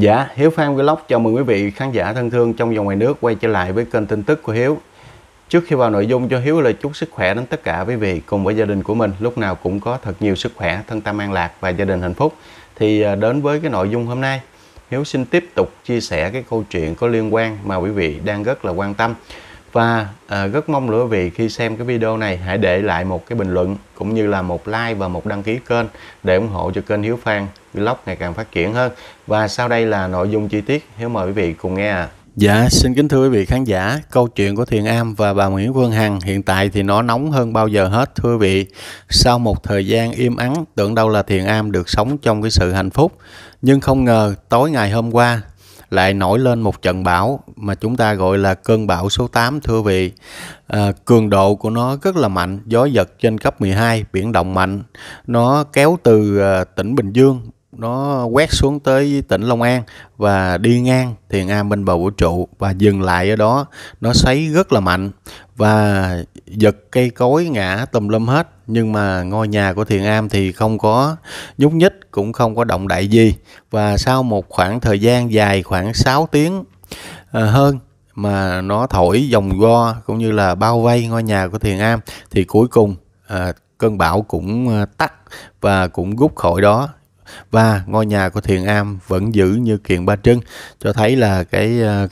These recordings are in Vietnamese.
Dạ, Hiếu Phan Vlog chào mừng quý vị khán giả thân thương trong và ngoài nước quay trở lại với kênh tin tức của Hiếu. Trước khi vào nội dung cho Hiếu lời chúc sức khỏe đến tất cả quý vị cùng với gia đình của mình lúc nào cũng có thật nhiều sức khỏe, thân tâm an lạc và gia đình hạnh phúc. Thì à, đến với cái nội dung hôm nay, Hiếu xin tiếp tục chia sẻ cái câu chuyện có liên quan mà quý vị đang rất là quan tâm và à, rất mong nữa vì khi xem cái video này hãy để lại một cái bình luận cũng như là một like và một đăng ký kênh để ủng hộ cho kênh Hiếu Phan Vlog ngày càng phát triển hơn. Và sau đây là nội dung chi tiết, Hiếu mời quý vị cùng nghe À. Dạ, xin kính thưa quý vị khán giả, câu chuyện của Thiền Am và bà Nguyễn Phương Hằng hiện tại thì nó nóng hơn bao giờ hết thưa quý vị. Sau một thời gian im ắng, tưởng đâu là Thiền Am được sống trong cái sự hạnh phúc. Nhưng không ngờ, tối ngày hôm qua, lại nổi lên một trận bão mà chúng ta gọi là cơn bão số 8 thưa vị. À, cường độ của nó rất là mạnh, gió giật trên cấp 12, biển động mạnh. Nó kéo từ à, tỉnh Bình Dương nó quét xuống tới tỉnh Long An và đi ngang thiền Am bên bầu vũ trụ và dừng lại ở đó nó xoáy rất là mạnh và giật cây cối ngã tùm lum hết nhưng mà ngôi nhà của thiền am thì không có nhúc nhích cũng không có động đại gì và sau một khoảng thời gian dài khoảng 6 tiếng à, hơn mà nó thổi dòng go cũng như là bao vây ngôi nhà của thiền am thì cuối cùng à, cơn bão cũng à, tắt và cũng rút khỏi đó và ngôi nhà của Thiền Am vẫn giữ như kiện Ba Trưng cho thấy là cái ờ,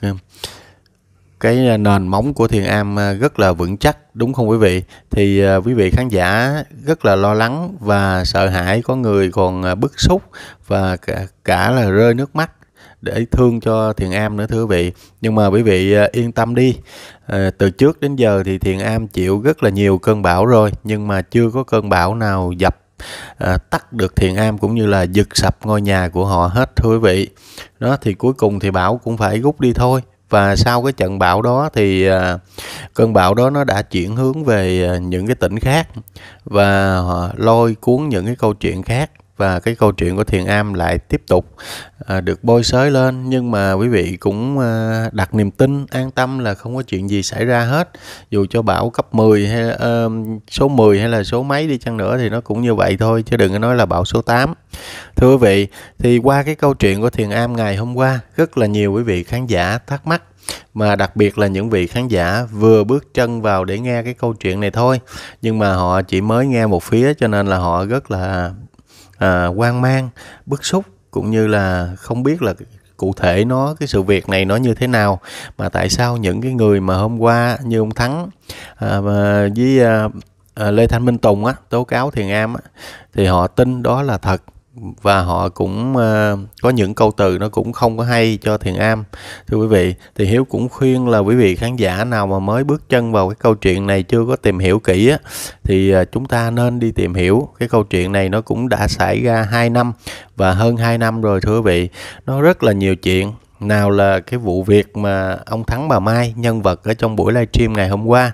cái, nền móng của Thiền Am ờ, rất là vững chắc đúng không quý vị thì ờ, quý vị khán giả rất là lo lắng và sợ hãi có người còn bức xúc và cả, cả là rơi nước mắt để thương cho Thiền Am nữa thưa quý vị. Nhưng mà quý vị yên tâm đi. từ trước đến giờ thì Thiền Am chịu rất là nhiều cơn bão rồi nhưng mà chưa có cơn bão nào dập À, tắt được thiền am cũng như là giật sập ngôi nhà của họ hết thưa quý vị đó thì cuối cùng thì bão cũng phải rút đi thôi và sau cái trận bão đó thì à, cơn bão đó nó đã chuyển hướng về à, những cái tỉnh khác và lôi cuốn những cái câu chuyện khác và cái câu chuyện của thiền am lại tiếp tục à, được bôi sới lên nhưng mà quý vị cũng à, đặt niềm tin an tâm là không có chuyện gì xảy ra hết dù cho bão cấp 10 hay à, số 10 hay là số mấy đi chăng nữa thì nó cũng như vậy thôi chứ đừng có nói là bão số 8 thưa quý vị thì qua cái câu chuyện của thiền am ngày hôm qua rất là nhiều quý vị khán giả thắc mắc mà đặc biệt là những vị khán giả vừa bước chân vào để nghe cái câu chuyện này thôi nhưng mà họ chỉ mới nghe một phía cho nên là họ rất là à, hoang mang bức xúc cũng như là không biết là cụ thể nó cái sự việc này nó như thế nào mà tại sao những cái người mà hôm qua như ông thắng à, với à, Lê Thanh Minh Tùng á tố cáo Thiền Am á thì họ tin đó là thật và họ cũng ờ, có những câu từ nó cũng không có hay cho thiền am thưa quý vị thì hiếu cũng khuyên là quý vị khán giả nào mà mới bước chân vào cái câu chuyện này chưa có tìm hiểu kỹ á, thì ờ, chúng ta nên đi tìm hiểu cái câu chuyện này nó cũng đã xảy ra 2 năm và hơn 2 năm rồi thưa quý vị nó rất là nhiều chuyện nào là cái vụ việc mà ông Thắng bà Mai nhân vật ở trong buổi livestream ngày hôm qua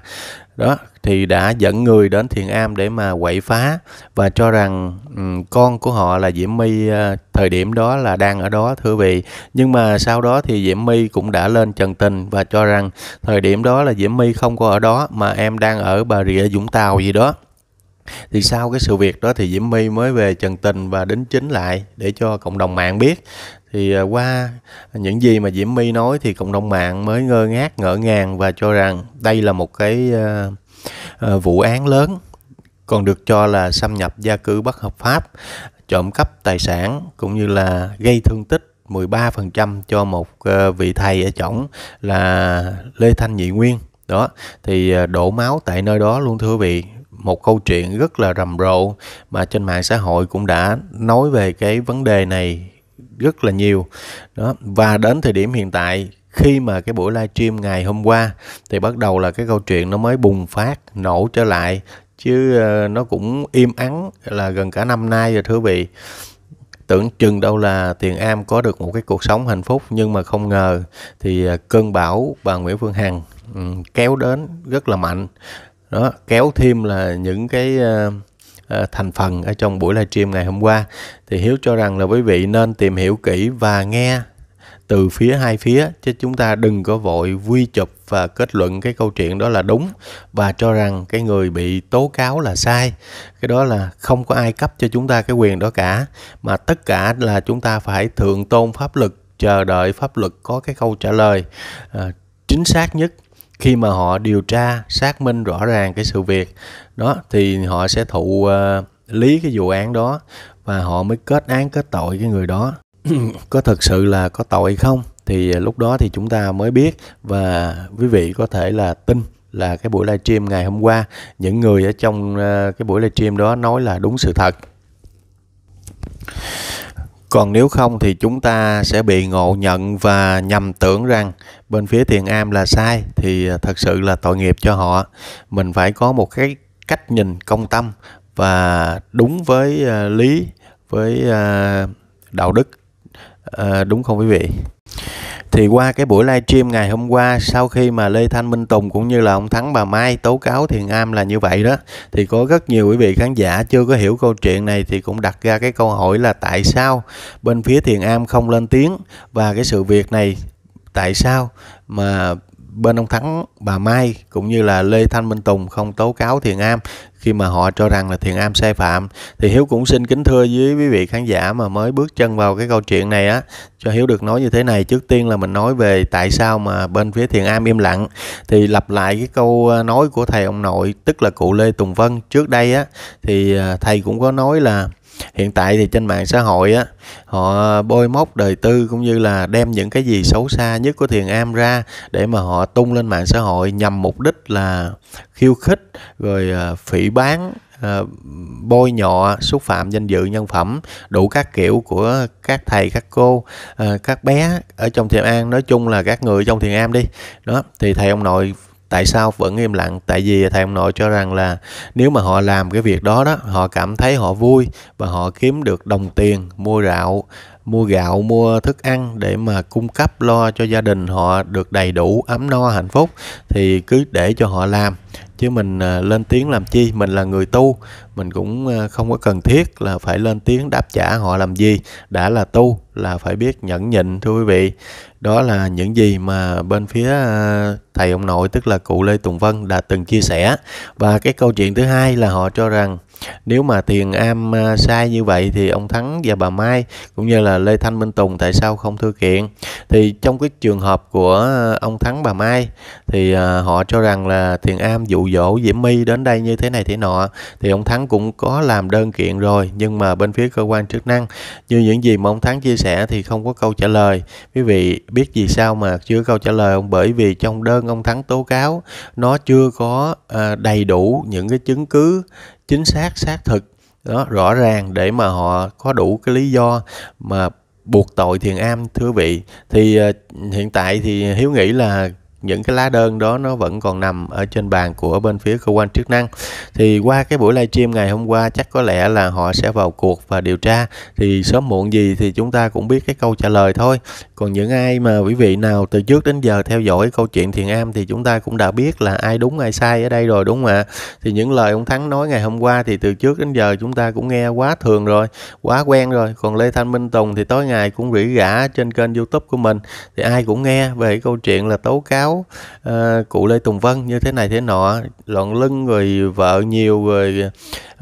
đó thì đã dẫn người đến Thiền Am để mà quậy phá và cho rằng um, con của họ là Diễm My uh, thời điểm đó là đang ở đó thưa vị nhưng mà sau đó thì Diễm My cũng đã lên trần tình và cho rằng thời điểm đó là Diễm My không có ở đó mà em đang ở Bà Rịa Vũng Tàu gì đó thì sau cái sự việc đó thì diễm my mới về trần tình và đính chính lại để cho cộng đồng mạng biết thì à, qua những gì mà diễm my nói thì cộng đồng mạng mới ngơ ngác ngỡ ngàng và cho rằng đây là một cái à, à, vụ án lớn còn được cho là xâm nhập gia cư bất hợp pháp trộm cắp tài sản cũng như là gây thương tích 13% cho một vị thầy ở chổng là Lê Thanh Nhị Nguyên đó thì đổ máu tại nơi đó luôn thưa quý vị một câu chuyện rất là rầm rộ mà trên mạng xã hội cũng đã nói về cái vấn đề này rất là nhiều đó và đến thời điểm hiện tại khi mà cái buổi live stream ngày hôm qua thì bắt đầu là cái câu chuyện nó mới bùng phát nổ trở lại chứ ờ, nó cũng im ắng là gần cả năm nay rồi thưa quý vị tưởng chừng đâu là tiền am có được một cái cuộc sống hạnh phúc nhưng mà không ngờ thì ờ, cơn bão bà nguyễn phương hằng kéo đến rất là mạnh đó kéo thêm là những cái uh, uh, thành phần ở trong buổi livestream ngày hôm qua thì hiếu cho rằng là quý vị nên tìm hiểu kỹ và nghe từ phía hai phía chứ chúng ta đừng có vội quy chụp và kết luận cái câu chuyện đó là đúng và cho rằng cái người bị tố cáo là sai cái đó là không có ai cấp cho chúng ta cái quyền đó cả mà tất cả là chúng ta phải thượng tôn pháp luật chờ đợi pháp luật có cái câu trả lời à, chính xác nhất khi mà họ điều tra xác minh rõ ràng cái sự việc đó thì họ sẽ thụ uh, lý cái vụ án đó và họ mới kết án kết tội cái người đó có thực sự là có tội không thì ờ, lúc đó thì chúng ta mới biết và quý vị có thể là tin là cái buổi livestream ngày hôm qua những người ở trong ờ, cái buổi livestream đó nói là đúng sự thật còn nếu không thì chúng ta sẽ bị ngộ nhận và nhầm tưởng rằng bên phía thiền am là sai thì à, thật sự là tội nghiệp cho họ. Mình phải có một cái cách nhìn công tâm và đúng với à, lý với à, đạo đức đúng không quý vị? thì qua cái buổi live stream ngày hôm qua sau khi mà Lê Thanh Minh Tùng cũng như là ông Thắng bà Mai tố cáo Thiền Am là như vậy đó thì có rất nhiều quý vị khán giả chưa có hiểu câu chuyện này thì cũng đặt ra cái câu hỏi là tại sao bên phía Thiền Am không lên tiếng và cái sự việc này tại sao mà bên ông Thắng, bà Mai cũng như là Lê Thanh Minh Tùng không tố cáo Thiền Am khi mà họ cho rằng là Thiền Am sai phạm thì Hiếu cũng xin kính thưa với quý vị khán giả mà mới bước chân vào cái câu chuyện này á cho Hiếu được nói như thế này trước tiên là mình nói về tại sao mà bên phía Thiền Am im lặng thì lặp lại cái câu à, nói của thầy ông nội tức là cụ Lê Tùng Vân trước đây á thì à, thầy cũng có nói là hiện tại thì trên mạng xã hội á họ bôi móc đời tư cũng như là đem những cái gì xấu xa nhất của thiền am ra để mà họ tung lên mạng xã hội nhằm mục đích là khiêu khích rồi ờ, phỉ bán ờ, bôi nhọ xúc phạm danh dự nhân phẩm đủ các kiểu của các thầy các cô ờ, các bé ở trong thiền an nói chung là các người trong thiền am đi đó thì thầy ông nội tại sao vẫn im lặng tại vì thầy ông nội cho rằng là nếu mà họ làm cái việc đó đó họ cảm thấy họ vui và họ kiếm được đồng tiền mua gạo mua gạo mua thức ăn để mà cung cấp lo cho gia đình họ được đầy đủ ấm no hạnh phúc thì cứ để cho họ làm chứ mình à, lên tiếng làm chi mình là người tu mình cũng à, không có cần thiết là phải lên tiếng đáp trả họ làm gì đã là tu là phải biết nhẫn nhịn thưa quý vị đó là những gì mà bên phía à, thầy ông nội tức là cụ Lê Tùng Vân đã từng chia sẻ và cái câu chuyện thứ hai là họ cho rằng nếu mà thiền am à, sai như vậy thì ông Thắng và bà Mai cũng như là Lê Thanh Minh Tùng tại sao không thưa kiện thì trong cái trường hợp của ông Thắng bà Mai thì à, họ cho rằng là thiền am dụ dỗ Diễm My đến đây như thế này thế nọ thì ông Thắng cũng có làm đơn kiện rồi nhưng mà bên phía cơ quan chức năng như những gì mà ông Thắng chia sẻ nã thì không có câu trả lời quý vị biết gì sao mà chưa câu trả lời không bởi vì trong đơn ông thắng tố cáo nó chưa có à, đầy đủ những cái chứng cứ chính xác xác thực đó rõ ràng để mà họ có đủ cái lý do mà buộc tội thiền am thưa vị thì à, hiện tại thì hiếu nghĩ là những cái lá đơn đó nó vẫn còn nằm ở trên bàn của bên phía cơ quan chức năng thì qua cái buổi livestream ngày hôm qua chắc có lẽ là họ sẽ vào cuộc và điều tra thì sớm muộn gì thì chúng ta cũng biết cái câu trả lời thôi còn những ai mà quý vị nào từ trước đến giờ theo dõi câu chuyện thiền am thì chúng ta cũng đã biết là ai đúng ai sai ở đây rồi đúng không ạ thì những lời ông thắng nói ngày hôm qua thì từ trước đến giờ chúng ta cũng nghe quá thường rồi quá quen rồi còn lê thanh minh tùng thì tối ngày cũng rỉ rả trên kênh youtube của mình thì ai cũng nghe về câu chuyện là tố cáo áo uh, ờ, cụ lê tùng vân như thế này thế nọ loạn lưng người vợ nhiều người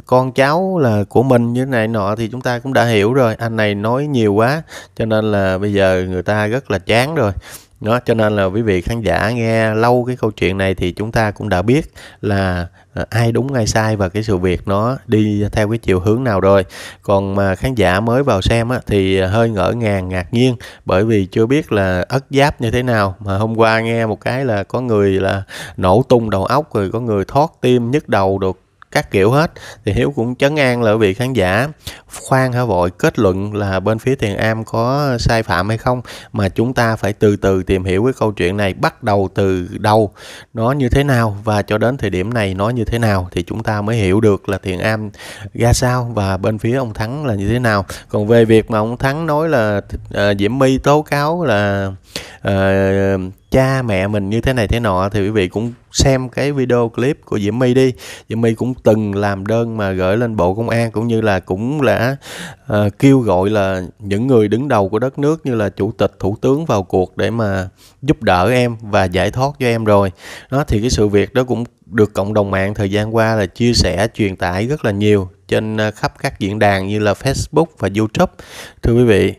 con cháu là của mình như thế này nọ thì chúng ta cũng đã hiểu rồi anh này nói nhiều quá cho nên là bây giờ người ta rất là chán rồi đó cho nên là quý vị khán giả nghe lâu cái câu chuyện này thì chúng ta cũng đã biết là à, ai đúng ai sai và cái sự việc nó đi theo cái chiều hướng nào rồi còn mà khán giả mới vào xem á, thì hơi ngỡ ngàng ngạc nhiên bởi vì chưa biết là ất giáp như thế nào mà hôm qua nghe một cái là có người là nổ tung đầu óc rồi có người thoát tim nhức đầu được các kiểu hết thì hiếu cũng chấn an là vị khán giả khoan hả vội kết luận là bên phía tiền am có sai phạm hay không mà chúng ta phải từ từ tìm hiểu cái câu chuyện này bắt đầu từ đâu nó như thế nào và cho đến thời điểm này nó như thế nào thì chúng ta mới hiểu được là tiền am ra sao và bên phía ông thắng là như thế nào còn về việc mà ông thắng nói là uh, diễm my tố cáo là uh, cha mẹ mình như thế này thế nọ thì quý vị cũng xem cái video clip của Diễm My đi. Diễm My cũng từng làm đơn mà gửi lên Bộ Công an cũng như là cũng là uh, kêu gọi là những người đứng đầu của đất nước như là chủ tịch thủ tướng vào cuộc để mà giúp đỡ em và giải thoát cho em rồi đó thì cái sự việc đó cũng được cộng đồng mạng thời gian qua là chia sẻ truyền tải rất là nhiều trên à, khắp các diễn đàn như là Facebook và YouTube thưa quý vị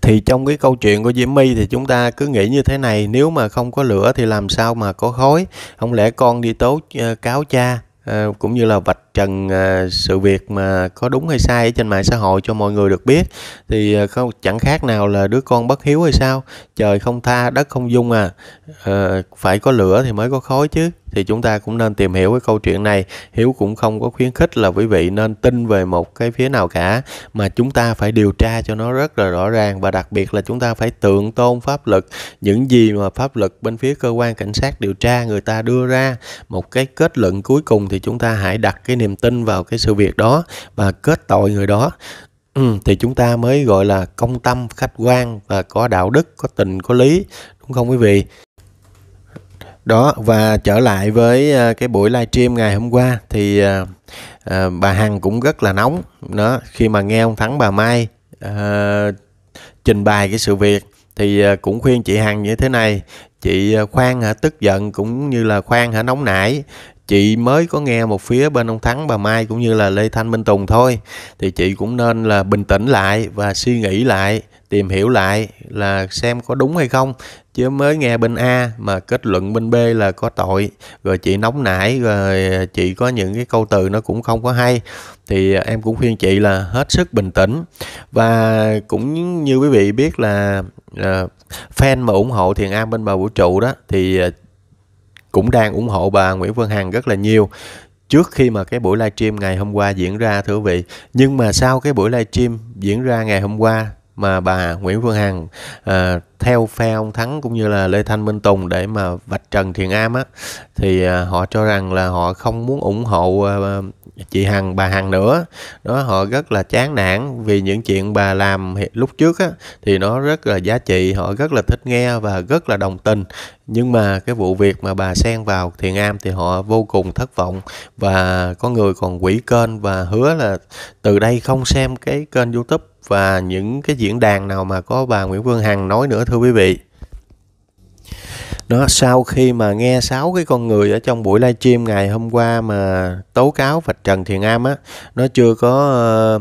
thì trong cái câu chuyện của Diễm My thì chúng ta cứ nghĩ như thế này nếu mà không có lửa thì làm sao mà có khói không lẽ con đi tố à, cáo cha Ờ, cũng như là vạch trần ờ, sự việc mà có đúng hay sai ở trên mạng xã hội cho mọi người được biết thì ờ, không chẳng khác nào là đứa con bất hiếu hay sao trời không tha đất không dung à phải có lửa thì mới có khói chứ thì chúng ta cũng nên tìm hiểu cái câu chuyện này hiếu cũng không có khuyến khích là quý vị nên tin về một cái phía nào cả mà chúng ta phải điều tra cho nó rất là rõ ràng và đặc biệt là chúng ta phải tượng tôn pháp luật những gì mà pháp luật bên phía cơ quan cảnh sát điều tra người ta đưa ra một cái kết luận cuối cùng thì chúng ta hãy đặt cái niềm tin vào cái sự việc đó và kết tội người đó Ừ, thì chúng ta mới gọi là công tâm khách quan và có đạo đức có tình có lý đúng không quý vị đó và trở lại với ờ, cái buổi livestream ngày hôm qua thì ờ, ờ, bà hằng cũng rất là nóng đó khi mà nghe ông thắng bà mai à, trình bày cái sự việc thì cũng khuyên chị hằng như thế này chị khoan hả tức giận cũng như là khoan hả nóng nảy chị mới có nghe một phía bên ông thắng bà mai cũng như là lê thanh minh tùng thôi thì chị cũng nên là bình tĩnh lại và suy nghĩ lại tìm hiểu lại là xem có đúng hay không chứ mới nghe bên A mà kết luận bên B là có tội rồi chị nóng nảy rồi chị có những cái câu từ nó cũng không có hay thì em cũng khuyên chị là hết sức bình tĩnh và cũng như quý vị biết là uh, fan mà ủng hộ Thiền Am bên bà vũ trụ đó thì à, cũng đang ủng hộ bà Nguyễn Phương Hằng rất là nhiều trước khi mà cái buổi livestream ngày hôm qua diễn ra thưa quý vị nhưng mà sau cái buổi livestream diễn ra ngày hôm qua mà bà Nguyễn Phương Hằng à, theo phe ông Thắng cũng như là Lê Thanh Minh Tùng để mà vạch trần Thiền Am á thì à, họ cho rằng là họ không muốn ủng hộ à, chị Hằng bà Hằng nữa đó họ rất là chán nản vì những chuyện bà làm lúc trước á thì nó rất là giá trị họ rất là thích nghe và rất là đồng tình nhưng mà cái vụ việc mà bà xen vào Thiền Am thì họ vô cùng thất vọng và có người còn quỷ kênh và hứa là từ đây không xem cái kênh YouTube và những cái diễn đàn nào mà có bà Nguyễn Phương Hằng nói nữa thưa quý vị. Nó sau khi mà nghe sáu cái con người ở trong buổi livestream ngày hôm qua mà tố cáo phật Trần thiền Am á, nó chưa có ờ,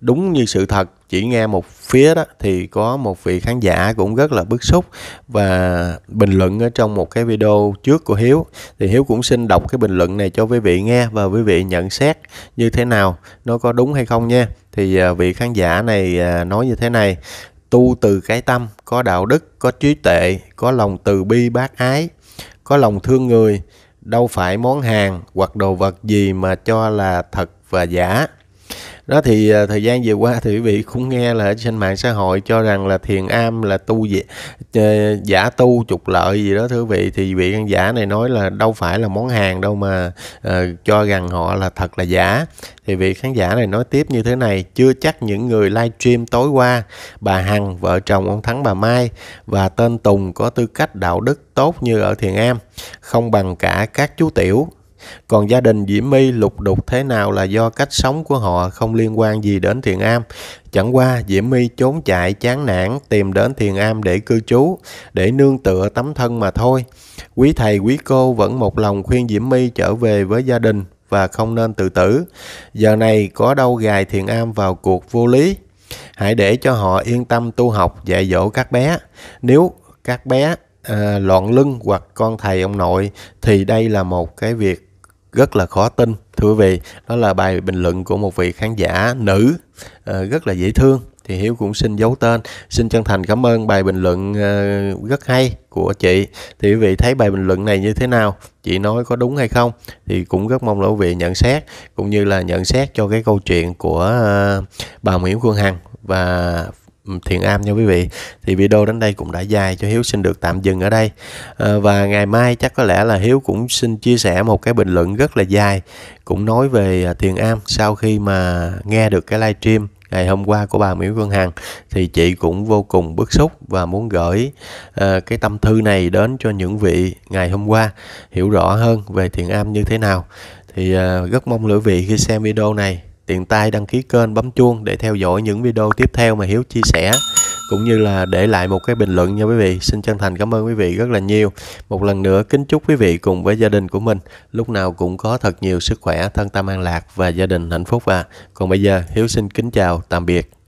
đúng như sự thật chỉ nghe một phía đó thì có một vị khán giả cũng rất là bức xúc và bình luận ở trong một cái video trước của Hiếu thì Hiếu cũng xin đọc cái bình luận này cho quý vị nghe và quý vị nhận xét như thế nào nó có đúng hay không nha thì à, vị khán giả này à, nói như thế này tu từ cái tâm có đạo đức có trí tuệ có lòng từ bi bác ái có lòng thương người đâu phải món hàng hoặc đồ vật gì mà cho là thật và giả đó thì à, thời gian vừa qua thì quý vị cũng nghe là trên mạng xã hội cho rằng là thiền am là tu gì ờ, giả tu trục lợi gì đó thưa quý vị thì vị khán giả này nói là đâu phải là món hàng đâu mà uh, cho rằng họ là thật là giả thì vị khán giả này nói tiếp như thế này chưa chắc những người livestream tối qua bà hằng vợ chồng ông thắng bà mai và tên tùng có tư cách đạo đức tốt như ở thiền am không bằng cả các chú tiểu còn gia đình Diễm My lục đục thế nào là do cách sống của họ không liên quan gì đến Thiền Am. Chẳng qua Diễm My trốn chạy chán nản tìm đến Thiền Am để cư trú, để nương tựa tấm thân mà thôi. Quý thầy quý cô vẫn một lòng khuyên Diễm My trở về với gia đình và không nên tự tử. Giờ này có đâu gài Thiền Am vào cuộc vô lý. Hãy để cho họ yên tâm tu học dạy dỗ các bé. Nếu các bé à, loạn lưng hoặc con thầy ông nội thì đây là một cái việc rất là khó tin thưa quý vị đó là bài bình luận của một vị khán giả nữ ờ, rất là dễ thương thì hiếu cũng xin giấu tên xin chân thành cảm ơn bài bình luận ờ, rất hay của chị thì quý vị thấy bài bình luận này như thế nào chị nói có đúng hay không thì cũng rất mong là quý vị nhận xét cũng như là nhận xét cho cái câu chuyện của ờ, bà nguyễn phương hằng và Thiện Am nha quý vị thì video đến đây cũng đã dài cho Hiếu xin được tạm dừng ở đây à, và ngày mai chắc có lẽ là Hiếu cũng xin chia sẻ một cái bình luận rất là dài cũng nói về à, thiền Am sau khi mà nghe được cái live stream ngày hôm qua của bà Nguyễn Phương Hằng thì chị cũng vô cùng bức xúc và muốn gửi uh, cái tâm thư này đến cho những vị ngày hôm qua hiểu rõ hơn về thiền Am như thế nào thì uh, rất mong lưỡi vị khi xem video này tiện tay đăng ký kênh bấm chuông để theo dõi những video tiếp theo mà Hiếu chia sẻ cũng như là để lại một cái bình luận nha quý vị. Xin chân thành cảm ơn quý vị rất là nhiều. Một lần nữa kính chúc quý vị cùng với gia đình của mình lúc nào cũng có thật nhiều sức khỏe, thân tâm an lạc và gia đình hạnh phúc và. Còn bây giờ Hiếu xin kính chào, tạm biệt.